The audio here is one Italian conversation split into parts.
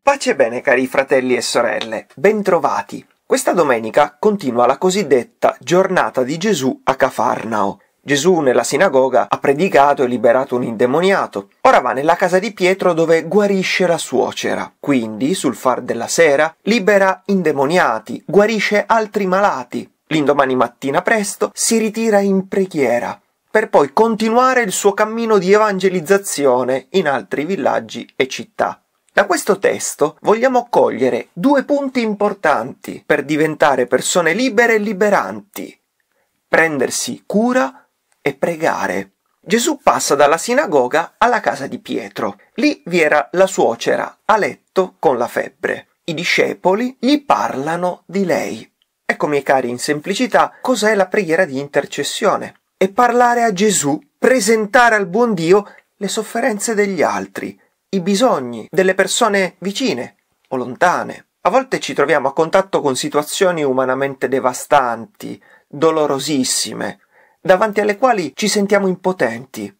Pace e bene cari fratelli e sorelle, bentrovati. Questa domenica continua la cosiddetta giornata di Gesù a Cafarnao. Gesù nella sinagoga ha predicato e liberato un indemoniato. Ora va nella casa di Pietro dove guarisce la suocera. Quindi, sul far della sera, libera indemoniati, guarisce altri malati. L'indomani mattina presto si ritira in preghiera per poi continuare il suo cammino di evangelizzazione in altri villaggi e città. Da questo testo vogliamo cogliere due punti importanti per diventare persone libere e liberanti. Prendersi cura e pregare. Gesù passa dalla sinagoga alla casa di Pietro. Lì vi era la suocera a letto con la febbre. I discepoli gli parlano di lei. Ecco, miei cari, in semplicità, cos'è la preghiera di intercessione e parlare a Gesù, presentare al buon Dio le sofferenze degli altri, i bisogni delle persone vicine o lontane. A volte ci troviamo a contatto con situazioni umanamente devastanti, dolorosissime, davanti alle quali ci sentiamo impotenti.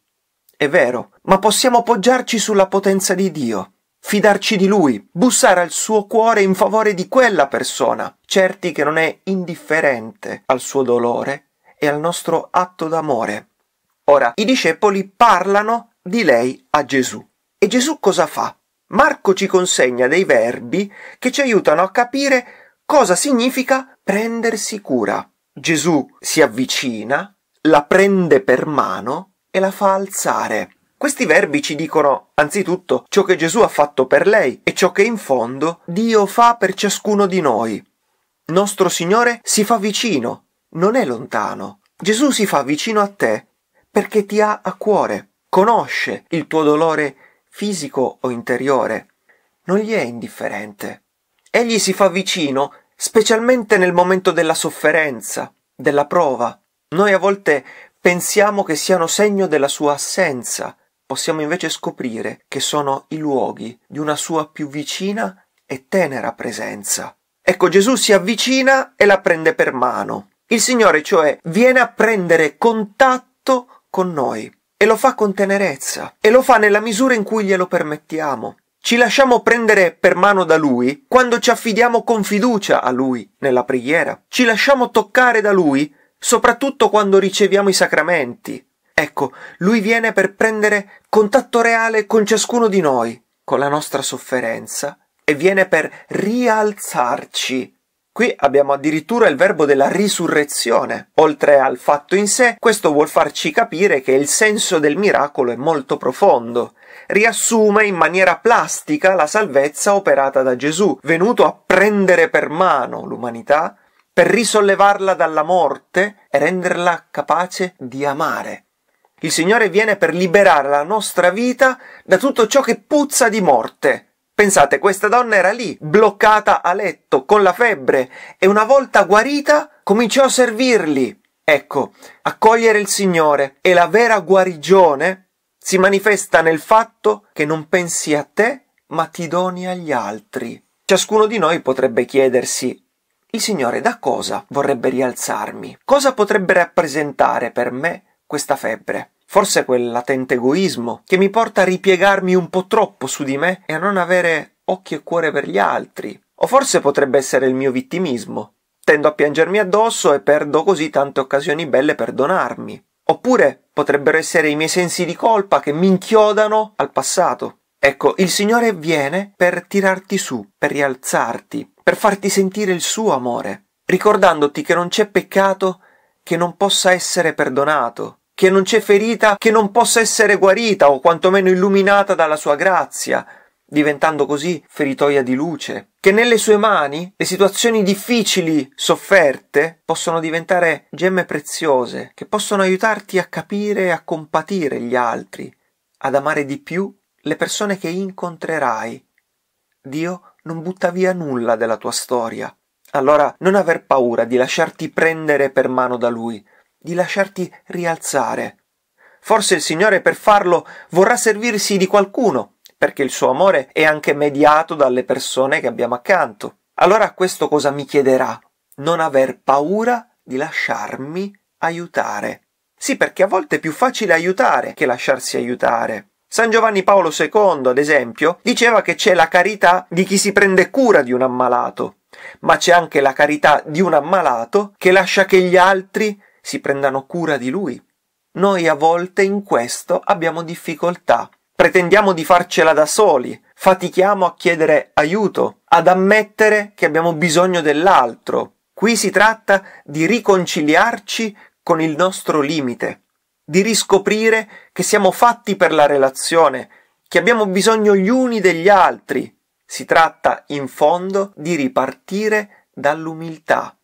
È vero, ma possiamo poggiarci sulla potenza di Dio, fidarci di Lui, bussare al suo cuore in favore di quella persona, certi che non è indifferente al suo dolore e al nostro atto d'amore. Ora, i discepoli parlano di lei a Gesù. E Gesù cosa fa? Marco ci consegna dei verbi che ci aiutano a capire cosa significa prendersi cura. Gesù si avvicina, la prende per mano e la fa alzare. Questi verbi ci dicono anzitutto ciò che Gesù ha fatto per lei e ciò che in fondo Dio fa per ciascuno di noi. Nostro Signore si fa vicino, non è lontano. Gesù si fa vicino a te perché ti ha a cuore, conosce il tuo dolore fisico o interiore, non gli è indifferente. Egli si fa vicino specialmente nel momento della sofferenza, della prova. Noi a volte pensiamo che siano segno della sua assenza, possiamo invece scoprire che sono i luoghi di una sua più vicina e tenera presenza. Ecco, Gesù si avvicina e la prende per mano. Il Signore, cioè, viene a prendere contatto con noi e lo fa con tenerezza e lo fa nella misura in cui glielo permettiamo. Ci lasciamo prendere per mano da Lui quando ci affidiamo con fiducia a Lui nella preghiera. Ci lasciamo toccare da Lui soprattutto quando riceviamo i sacramenti. Ecco, Lui viene per prendere contatto reale con ciascuno di noi, con la nostra sofferenza, e viene per rialzarci Qui abbiamo addirittura il verbo della risurrezione. Oltre al fatto in sé, questo vuol farci capire che il senso del miracolo è molto profondo. Riassume in maniera plastica la salvezza operata da Gesù, venuto a prendere per mano l'umanità, per risollevarla dalla morte e renderla capace di amare. Il Signore viene per liberare la nostra vita da tutto ciò che puzza di morte, Pensate, questa donna era lì, bloccata a letto, con la febbre, e una volta guarita cominciò a servirli. Ecco, accogliere il Signore e la vera guarigione si manifesta nel fatto che non pensi a te, ma ti doni agli altri. Ciascuno di noi potrebbe chiedersi il Signore da cosa vorrebbe rialzarmi? Cosa potrebbe rappresentare per me questa febbre? Forse quel latente egoismo che mi porta a ripiegarmi un po' troppo su di me e a non avere occhi e cuore per gli altri. O forse potrebbe essere il mio vittimismo. Tendo a piangermi addosso e perdo così tante occasioni belle per donarmi. Oppure potrebbero essere i miei sensi di colpa che mi inchiodano al passato. Ecco, il Signore viene per tirarti su, per rialzarti, per farti sentire il suo amore, ricordandoti che non c'è peccato che non possa essere perdonato, che non c'è ferita che non possa essere guarita o quantomeno illuminata dalla sua grazia, diventando così feritoia di luce, che nelle sue mani le situazioni difficili sofferte possono diventare gemme preziose, che possono aiutarti a capire e a compatire gli altri, ad amare di più le persone che incontrerai. Dio non butta via nulla della tua storia. Allora non aver paura di lasciarti prendere per mano da Lui, di lasciarti rialzare. Forse il Signore per farlo vorrà servirsi di qualcuno, perché il suo amore è anche mediato dalle persone che abbiamo accanto. Allora questo cosa mi chiederà? Non aver paura di lasciarmi aiutare. Sì, perché a volte è più facile aiutare che lasciarsi aiutare. San Giovanni Paolo II, ad esempio, diceva che c'è la carità di chi si prende cura di un ammalato, ma c'è anche la carità di un ammalato che lascia che gli altri si prendano cura di lui. Noi a volte in questo abbiamo difficoltà. Pretendiamo di farcela da soli, fatichiamo a chiedere aiuto, ad ammettere che abbiamo bisogno dell'altro. Qui si tratta di riconciliarci con il nostro limite, di riscoprire che siamo fatti per la relazione, che abbiamo bisogno gli uni degli altri. Si tratta, in fondo, di ripartire dall'umiltà.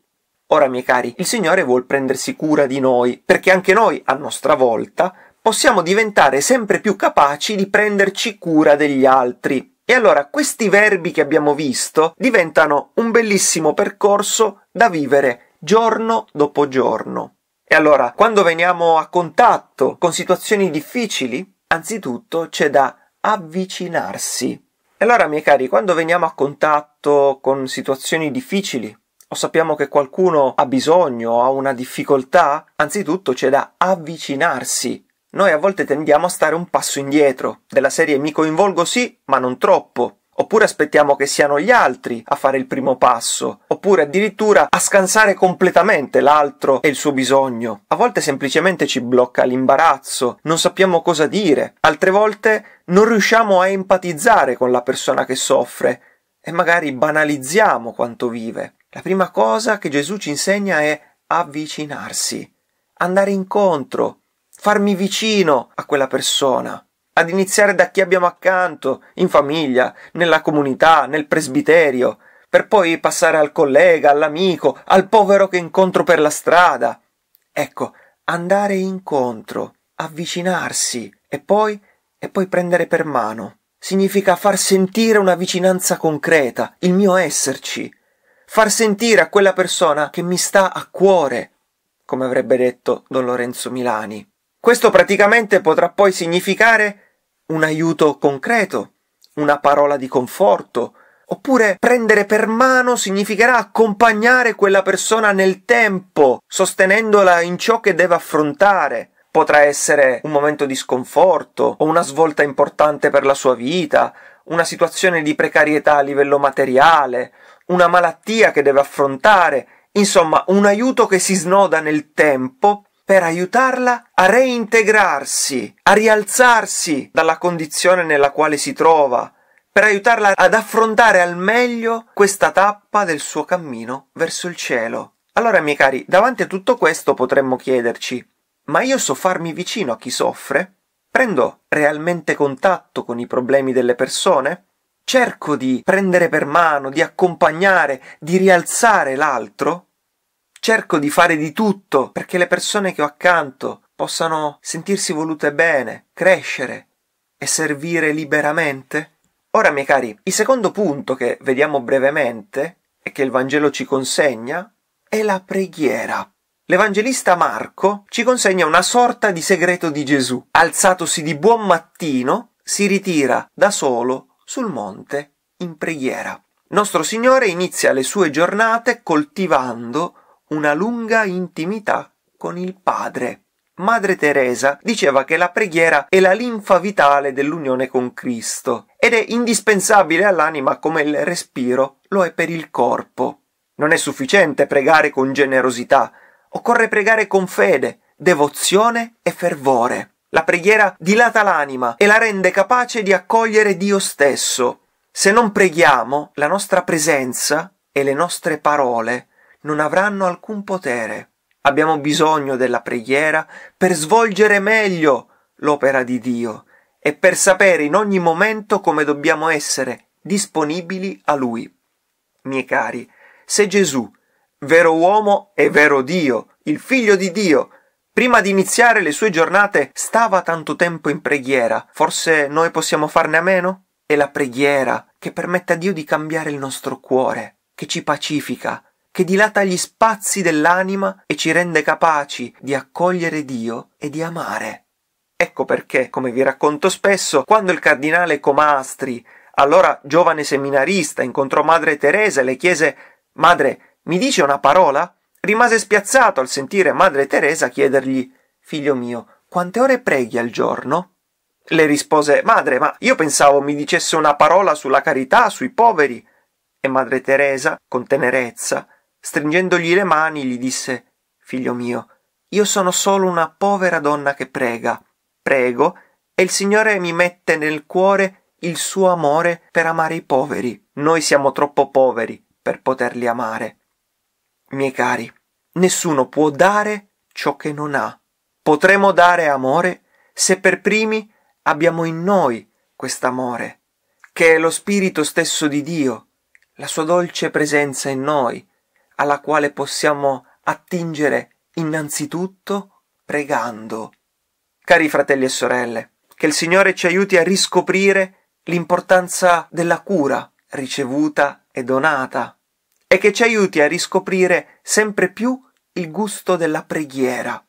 Ora, miei cari, il Signore vuol prendersi cura di noi, perché anche noi, a nostra volta, possiamo diventare sempre più capaci di prenderci cura degli altri. E allora questi verbi che abbiamo visto diventano un bellissimo percorso da vivere giorno dopo giorno. E allora, quando veniamo a contatto con situazioni difficili, anzitutto c'è da avvicinarsi. E allora, miei cari, quando veniamo a contatto con situazioni difficili, o sappiamo che qualcuno ha bisogno, o ha una difficoltà, anzitutto c'è da avvicinarsi. Noi a volte tendiamo a stare un passo indietro, della serie mi coinvolgo sì, ma non troppo, oppure aspettiamo che siano gli altri a fare il primo passo, oppure addirittura a scansare completamente l'altro e il suo bisogno. A volte semplicemente ci blocca l'imbarazzo, non sappiamo cosa dire, altre volte non riusciamo a empatizzare con la persona che soffre e magari banalizziamo quanto vive. La prima cosa che Gesù ci insegna è avvicinarsi, andare incontro, farmi vicino a quella persona, ad iniziare da chi abbiamo accanto, in famiglia, nella comunità, nel presbiterio, per poi passare al collega, all'amico, al povero che incontro per la strada. Ecco, andare incontro, avvicinarsi e poi, e poi prendere per mano. Significa far sentire una vicinanza concreta, il mio esserci, far sentire a quella persona che mi sta a cuore, come avrebbe detto Don Lorenzo Milani. Questo praticamente potrà poi significare un aiuto concreto, una parola di conforto, oppure prendere per mano significherà accompagnare quella persona nel tempo, sostenendola in ciò che deve affrontare. Potrà essere un momento di sconforto o una svolta importante per la sua vita, una situazione di precarietà a livello materiale, una malattia che deve affrontare, insomma un aiuto che si snoda nel tempo per aiutarla a reintegrarsi, a rialzarsi dalla condizione nella quale si trova, per aiutarla ad affrontare al meglio questa tappa del suo cammino verso il cielo. Allora, miei cari, davanti a tutto questo potremmo chiederci, ma io so farmi vicino a chi soffre? Prendo realmente contatto con i problemi delle persone? cerco di prendere per mano, di accompagnare, di rialzare l'altro, cerco di fare di tutto perché le persone che ho accanto possano sentirsi volute bene, crescere e servire liberamente? Ora, miei cari, il secondo punto che vediamo brevemente e che il Vangelo ci consegna è la preghiera. L'Evangelista Marco ci consegna una sorta di segreto di Gesù. Alzatosi di buon mattino, si ritira da solo sul monte in preghiera. Nostro Signore inizia le sue giornate coltivando una lunga intimità con il Padre. Madre Teresa diceva che la preghiera è la linfa vitale dell'unione con Cristo ed è indispensabile all'anima come il respiro lo è per il corpo. Non è sufficiente pregare con generosità, occorre pregare con fede, devozione e fervore. La preghiera dilata l'anima e la rende capace di accogliere Dio stesso. Se non preghiamo, la nostra presenza e le nostre parole non avranno alcun potere. Abbiamo bisogno della preghiera per svolgere meglio l'opera di Dio e per sapere in ogni momento come dobbiamo essere disponibili a Lui. Miei cari, se Gesù, vero uomo e vero Dio, il figlio di Dio, Prima di iniziare le sue giornate stava tanto tempo in preghiera. Forse noi possiamo farne a meno? È la preghiera che permette a Dio di cambiare il nostro cuore, che ci pacifica, che dilata gli spazi dell'anima e ci rende capaci di accogliere Dio e di amare. Ecco perché, come vi racconto spesso, quando il cardinale Comastri, allora giovane seminarista, incontrò Madre Teresa e le chiese Madre, mi dice una parola? Rimase spiazzato al sentire madre Teresa chiedergli Figlio mio, quante ore preghi al giorno? Le rispose Madre, ma io pensavo mi dicesse una parola sulla carità, sui poveri. E madre Teresa, con tenerezza, stringendogli le mani, gli disse Figlio mio, io sono solo una povera donna che prega. Prego, e il Signore mi mette nel cuore il suo amore per amare i poveri. Noi siamo troppo poveri per poterli amare. Miei cari, nessuno può dare ciò che non ha. Potremo dare amore se per primi abbiamo in noi quest'amore, che è lo Spirito stesso di Dio, la sua dolce presenza in noi, alla quale possiamo attingere innanzitutto pregando. Cari fratelli e sorelle, che il Signore ci aiuti a riscoprire l'importanza della cura ricevuta e donata e che ci aiuti a riscoprire sempre più il gusto della preghiera.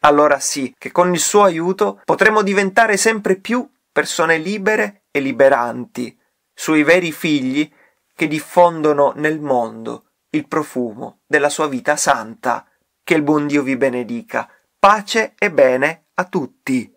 Allora sì che con il suo aiuto potremo diventare sempre più persone libere e liberanti, suoi veri figli che diffondono nel mondo il profumo della sua vita santa. Che il buon Dio vi benedica. Pace e bene a tutti.